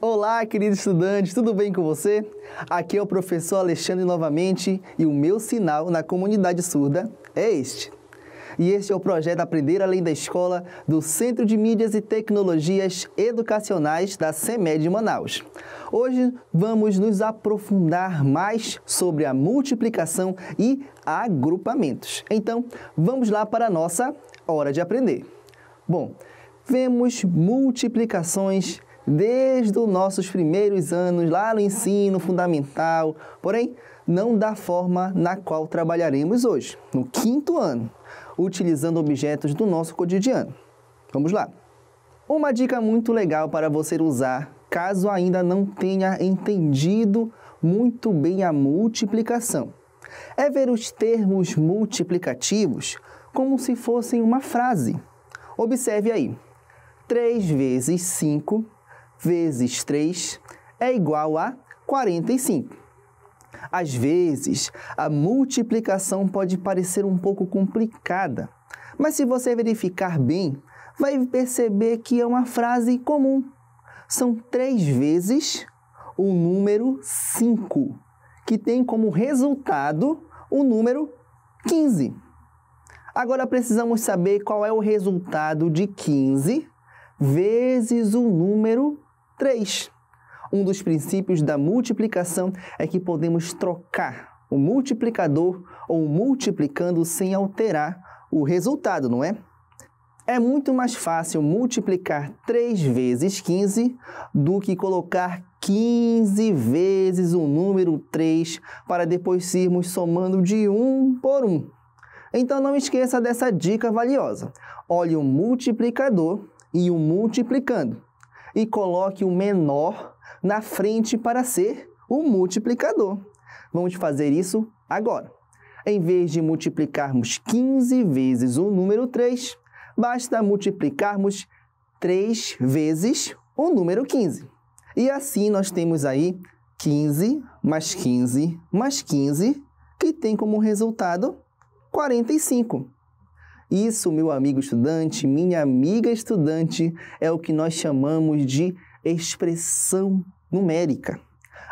Olá, querido estudante, tudo bem com você? Aqui é o professor Alexandre novamente e o meu sinal na comunidade surda é este. E este é o projeto Aprender Além da Escola do Centro de Mídias e Tecnologias Educacionais da CEMED Manaus. Hoje vamos nos aprofundar mais sobre a multiplicação e agrupamentos. Então, vamos lá para a nossa hora de aprender. Bom, vemos multiplicações desde os nossos primeiros anos lá no ensino fundamental, porém não da forma na qual trabalharemos hoje, no quinto ano, utilizando objetos do nosso cotidiano. Vamos lá. Uma dica muito legal para você usar caso ainda não tenha entendido muito bem a multiplicação é ver os termos multiplicativos como se fossem uma frase. Observe aí. 3 vezes 5 vezes 3 é igual a 45. Às vezes, a multiplicação pode parecer um pouco complicada, mas se você verificar bem, vai perceber que é uma frase comum. São três vezes o número 5, que tem como resultado o número 15. Agora precisamos saber qual é o resultado de 15 vezes o número 3. Um dos princípios da multiplicação é que podemos trocar o multiplicador ou multiplicando sem alterar o resultado, não é? É muito mais fácil multiplicar 3 vezes 15 do que colocar 15 vezes o número 3 para depois irmos somando de um por um. Então não esqueça dessa dica valiosa. Olhe o multiplicador e o multiplicando e coloque o menor na frente para ser o multiplicador. Vamos fazer isso agora. Em vez de multiplicarmos 15 vezes o número 3, basta multiplicarmos 3 vezes o número 15. E assim nós temos aí 15 mais 15 mais 15, que tem como resultado 45. Isso, meu amigo estudante, minha amiga estudante, é o que nós chamamos de expressão numérica.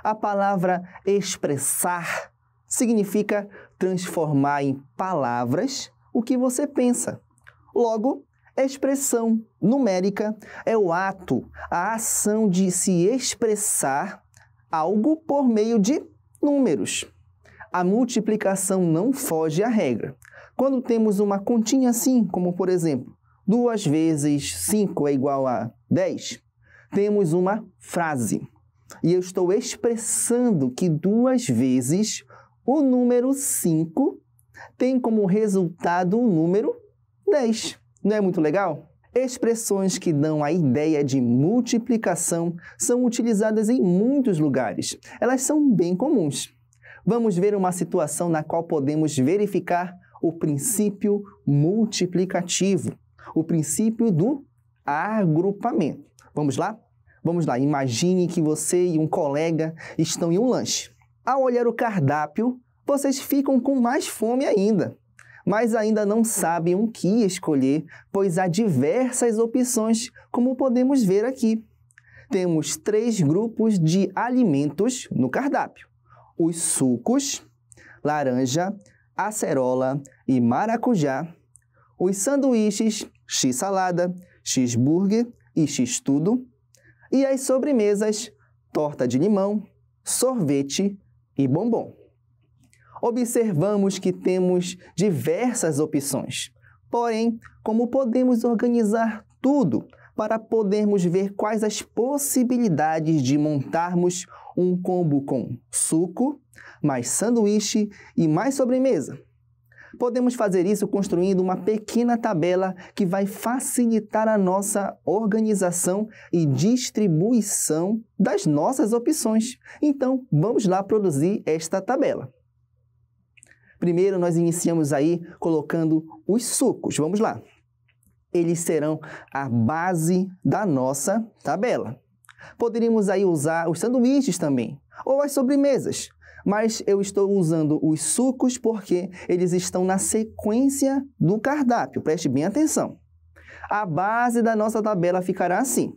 A palavra expressar significa transformar em palavras o que você pensa. Logo, expressão numérica é o ato, a ação de se expressar algo por meio de números. A multiplicação não foge à regra. Quando temos uma continha assim, como por exemplo, 2 vezes 5 é igual a 10, temos uma frase. E eu estou expressando que duas vezes o número 5 tem como resultado o número 10. Não é muito legal? Expressões que dão a ideia de multiplicação são utilizadas em muitos lugares. Elas são bem comuns. Vamos ver uma situação na qual podemos verificar o princípio multiplicativo, o princípio do agrupamento. Vamos lá? Vamos lá. Imagine que você e um colega estão em um lanche. Ao olhar o cardápio, vocês ficam com mais fome ainda, mas ainda não sabem o que escolher, pois há diversas opções, como podemos ver aqui. Temos três grupos de alimentos no cardápio: os sucos, laranja, acerola e maracujá, os sanduíches, x-salada, x-burger e x-tudo, e as sobremesas, torta de limão, sorvete e bombom. Observamos que temos diversas opções, porém, como podemos organizar tudo para podermos ver quais as possibilidades de montarmos um combo com suco, mais sanduíche e mais sobremesa. Podemos fazer isso construindo uma pequena tabela que vai facilitar a nossa organização e distribuição das nossas opções. Então, vamos lá produzir esta tabela. Primeiro, nós iniciamos aí colocando os sucos. Vamos lá. Eles serão a base da nossa tabela. Poderíamos aí usar os sanduíches também ou as sobremesas. Mas eu estou usando os sucos porque eles estão na sequência do cardápio. Preste bem atenção. A base da nossa tabela ficará assim.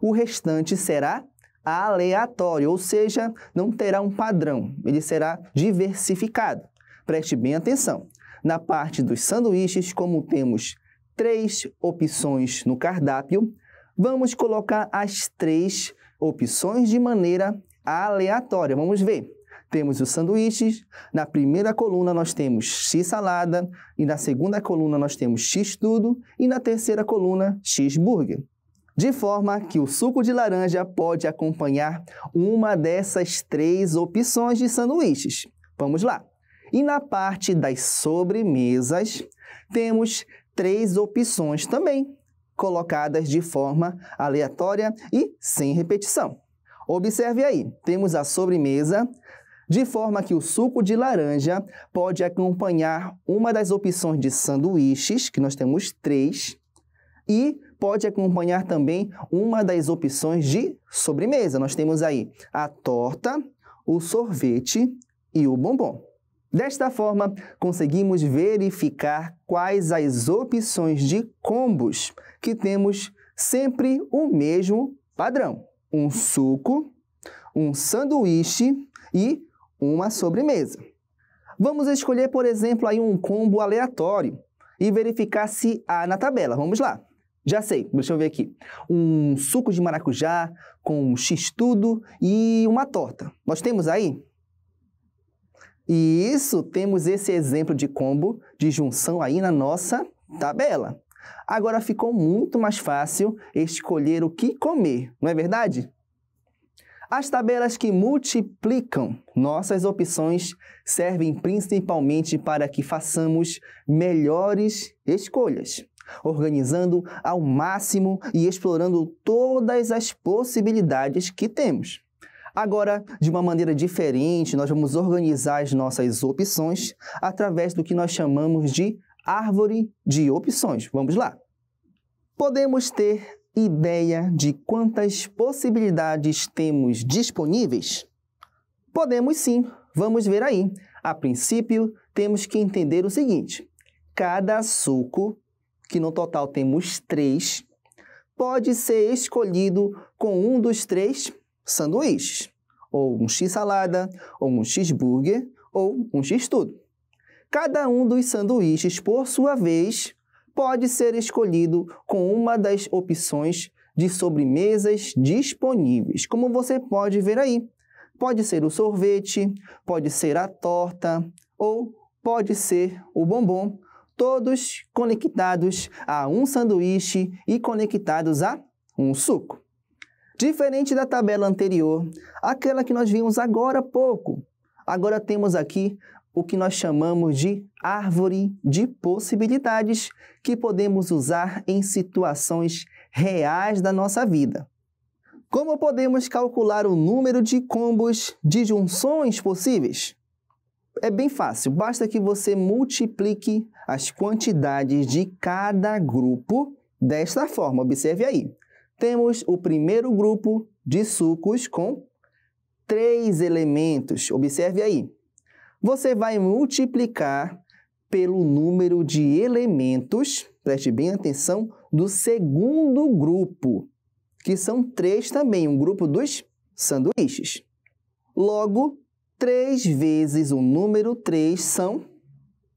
O restante será aleatório, ou seja, não terá um padrão, ele será diversificado. Preste bem atenção. Na parte dos sanduíches, como temos três opções no cardápio, vamos colocar as três opções de maneira aleatória. Vamos ver. Temos os sanduíches, na primeira coluna nós temos x salada, e na segunda coluna nós temos x tudo, e na terceira coluna x burger. De forma que o suco de laranja pode acompanhar uma dessas três opções de sanduíches. Vamos lá. E na parte das sobremesas, temos três opções também, colocadas de forma aleatória e sem repetição. Observe aí, temos a sobremesa, de forma que o suco de laranja pode acompanhar uma das opções de sanduíches, que nós temos três, e pode acompanhar também uma das opções de sobremesa. Nós temos aí a torta, o sorvete e o bombom. Desta forma, conseguimos verificar quais as opções de combos que temos sempre o mesmo padrão um suco, um sanduíche e uma sobremesa. Vamos escolher, por exemplo, aí um combo aleatório e verificar se há na tabela. Vamos lá. Já sei, deixa eu ver aqui. Um suco de maracujá com um x-tudo e uma torta. Nós temos aí? E isso, temos esse exemplo de combo de junção aí na nossa tabela. Agora ficou muito mais fácil escolher o que comer, não é verdade? As tabelas que multiplicam nossas opções servem principalmente para que façamos melhores escolhas, organizando ao máximo e explorando todas as possibilidades que temos. Agora, de uma maneira diferente, nós vamos organizar as nossas opções através do que nós chamamos de árvore de opções. Vamos lá. Podemos ter ideia de quantas possibilidades temos disponíveis? Podemos sim. Vamos ver aí. A princípio, temos que entender o seguinte: cada suco, que no total temos três, pode ser escolhido com um dos três sanduíches, ou um x-salada, ou um x-burger, ou um x-tudo. Cada um dos sanduíches, por sua vez, pode ser escolhido com uma das opções de sobremesas disponíveis, como você pode ver aí. Pode ser o sorvete, pode ser a torta ou pode ser o bombom, todos conectados a um sanduíche e conectados a um suco. Diferente da tabela anterior, aquela que nós vimos agora há pouco, agora temos aqui o que nós chamamos de árvore de possibilidades que podemos usar em situações reais da nossa vida. Como podemos calcular o número de combos de junções possíveis? É bem fácil, basta que você multiplique as quantidades de cada grupo desta forma. Observe aí. Temos o primeiro grupo de sucos com três elementos. Observe aí você vai multiplicar pelo número de elementos, preste bem atenção, do segundo grupo, que são três também, um grupo dos sanduíches. Logo, 3 vezes o número 3 são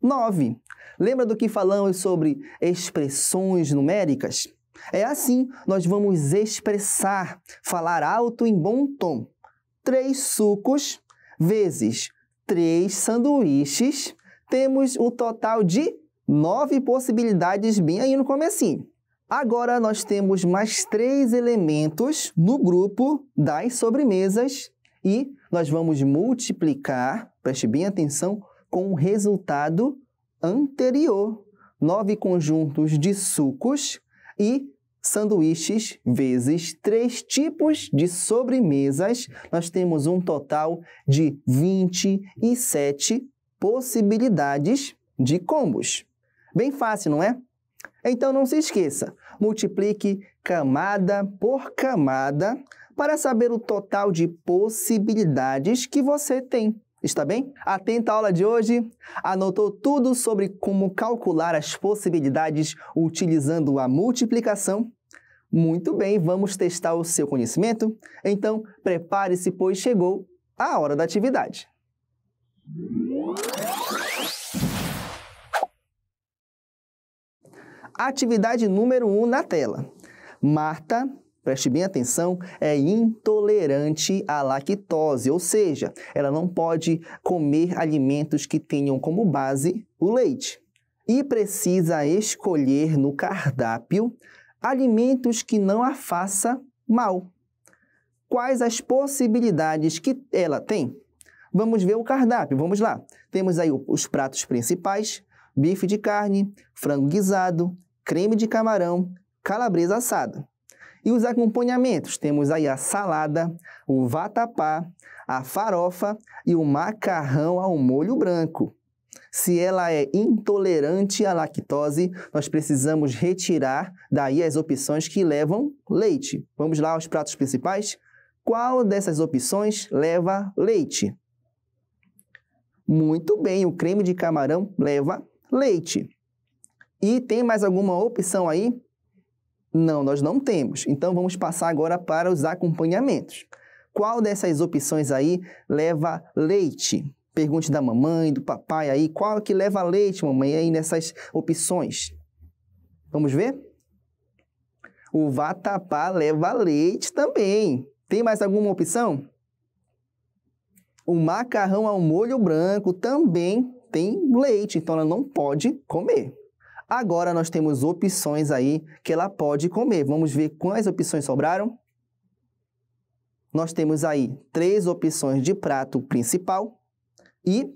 9. Lembra do que falamos sobre expressões numéricas? É assim, nós vamos expressar, falar alto em bom tom. 3 sucos vezes três sanduíches, temos um total de nove possibilidades bem aí no comecinho. Agora nós temos mais três elementos no grupo das sobremesas e nós vamos multiplicar, preste bem atenção, com o resultado anterior. Nove conjuntos de sucos e sanduíches vezes três tipos de sobremesas, nós temos um total de 27 possibilidades de combos. Bem fácil, não é? Então não se esqueça, multiplique camada por camada para saber o total de possibilidades que você tem. Está bem? Atenta à aula de hoje? Anotou tudo sobre como calcular as possibilidades utilizando a multiplicação? Muito bem, vamos testar o seu conhecimento? Então, prepare-se, pois chegou a hora da atividade. Atividade número 1 um na tela. Marta, preste bem atenção, é intolerante à lactose, ou seja, ela não pode comer alimentos que tenham como base o leite. E precisa escolher no cardápio alimentos que não a faça mal. Quais as possibilidades que ela tem? Vamos ver o cardápio, vamos lá. Temos aí os pratos principais, bife de carne, frango guisado, creme de camarão, calabresa assada. E os acompanhamentos? Temos aí a salada, o vatapá, a farofa e o macarrão ao molho branco. Se ela é intolerante à lactose, nós precisamos retirar daí as opções que levam leite. Vamos lá aos pratos principais? Qual dessas opções leva leite? Muito bem, o creme de camarão leva leite. E tem mais alguma opção aí? Não, nós não temos. Então vamos passar agora para os acompanhamentos. Qual dessas opções aí leva leite? Pergunte da mamãe, do papai aí, qual é que leva leite, mamãe, aí nessas opções. Vamos ver? O vatapá leva leite também. Tem mais alguma opção? O macarrão ao molho branco também tem leite, então ela não pode comer. Agora nós temos opções aí que ela pode comer. Vamos ver quais opções sobraram? Nós temos aí três opções de prato principal, e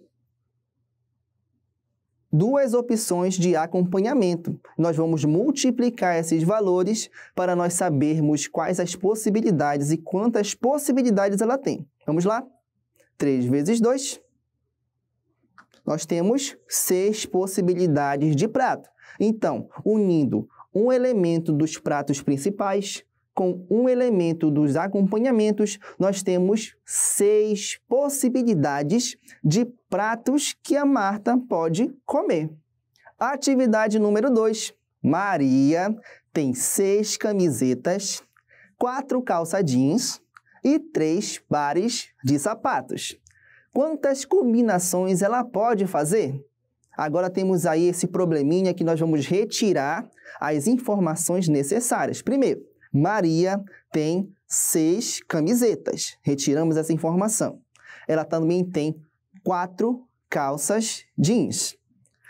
duas opções de acompanhamento. Nós vamos multiplicar esses valores para nós sabermos quais as possibilidades e quantas possibilidades ela tem. Vamos lá? 3 vezes 2. Nós temos seis possibilidades de prato. Então, unindo um elemento dos pratos principais com um elemento dos acompanhamentos, nós temos seis possibilidades de pratos que a Marta pode comer. Atividade número 2. Maria tem seis camisetas, quatro calça jeans e três pares de sapatos. Quantas combinações ela pode fazer? Agora temos aí esse probleminha que nós vamos retirar as informações necessárias. Primeiro, Maria tem seis camisetas. Retiramos essa informação. Ela também tem quatro calças jeans.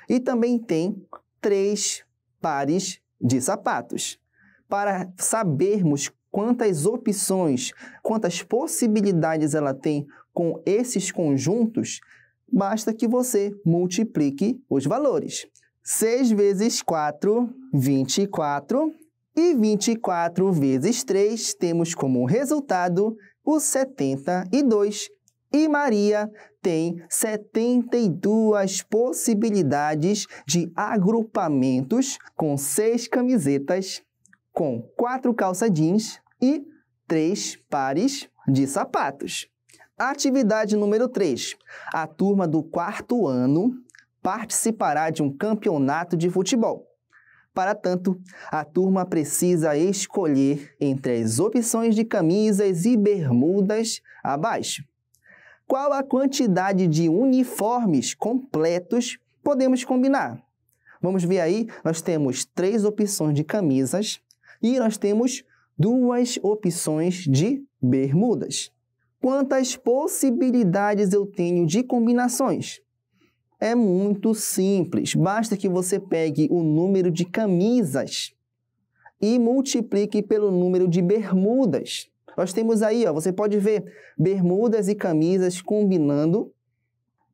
E também tem três pares de sapatos. Para sabermos quantas opções, quantas possibilidades ela tem com esses conjuntos, basta que você multiplique os valores. 6 vezes 4, 24. E 24 vezes 3 temos como resultado o 72. E Maria tem 72 possibilidades de agrupamentos com 6 camisetas, com quatro calça jeans e 3 pares de sapatos. Atividade número 3. A turma do quarto ano participará de um campeonato de futebol. Para tanto, a turma precisa escolher entre as opções de camisas e bermudas abaixo. Qual a quantidade de uniformes completos podemos combinar? Vamos ver aí, nós temos três opções de camisas e nós temos duas opções de bermudas. Quantas possibilidades eu tenho de combinações? É muito simples. Basta que você pegue o número de camisas e multiplique pelo número de bermudas. Nós temos aí, ó, você pode ver bermudas e camisas combinando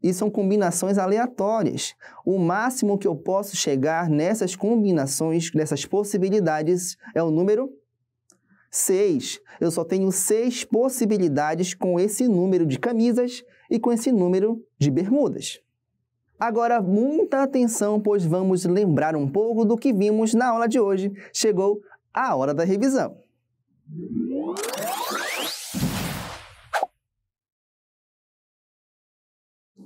e são combinações aleatórias. O máximo que eu posso chegar nessas combinações, nessas possibilidades, é o número 6. Eu só tenho seis possibilidades com esse número de camisas e com esse número de bermudas. Agora, muita atenção, pois vamos lembrar um pouco do que vimos na aula de hoje. Chegou a hora da revisão.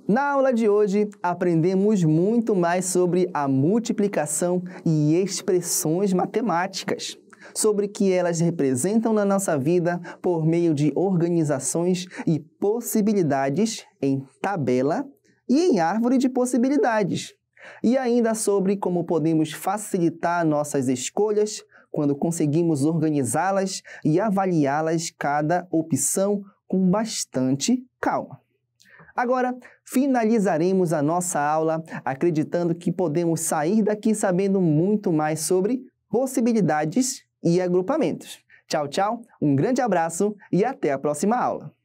Na aula de hoje, aprendemos muito mais sobre a multiplicação e expressões matemáticas, sobre o que elas representam na nossa vida por meio de organizações e possibilidades em tabela e em árvore de possibilidades. E ainda sobre como podemos facilitar nossas escolhas quando conseguimos organizá-las e avaliá-las cada opção com bastante calma. Agora, finalizaremos a nossa aula acreditando que podemos sair daqui sabendo muito mais sobre possibilidades e agrupamentos. Tchau, tchau, um grande abraço e até a próxima aula!